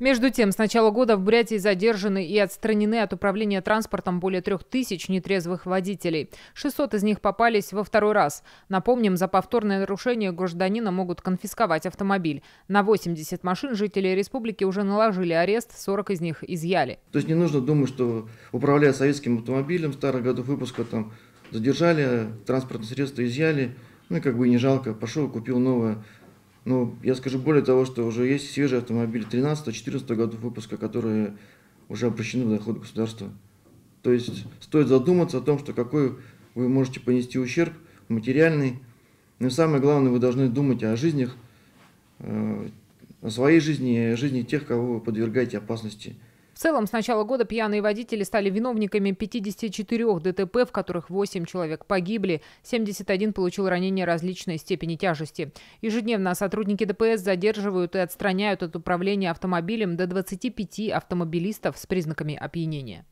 Между тем, с начала года в Бурятии задержаны и отстранены от управления транспортом более трех тысяч нетрезвых водителей. 600 из них попались во второй раз. Напомним, за повторное нарушение гражданина могут конфисковать автомобиль. На 80 машин жители республики уже наложили арест, 40 из них изъяли. То есть не нужно думать, что управляя советским автомобилем старых годов выпуска, там задержали, транспортное средство изъяли, ну и как бы не жалко, пошел купил новое ну, я скажу более того, что уже есть свежие автомобили 13-14 годов выпуска, которые уже обращены в доход государства. То есть стоит задуматься о том, что какой вы можете понести ущерб материальный. Но ну самое главное, вы должны думать о жизнях, э, о своей жизни и о жизни тех, кого вы подвергаете опасности целом, с начала года пьяные водители стали виновниками 54 ДТП, в которых 8 человек погибли, 71 получил ранения различной степени тяжести. Ежедневно сотрудники ДПС задерживают и отстраняют от управления автомобилем до 25 автомобилистов с признаками опьянения.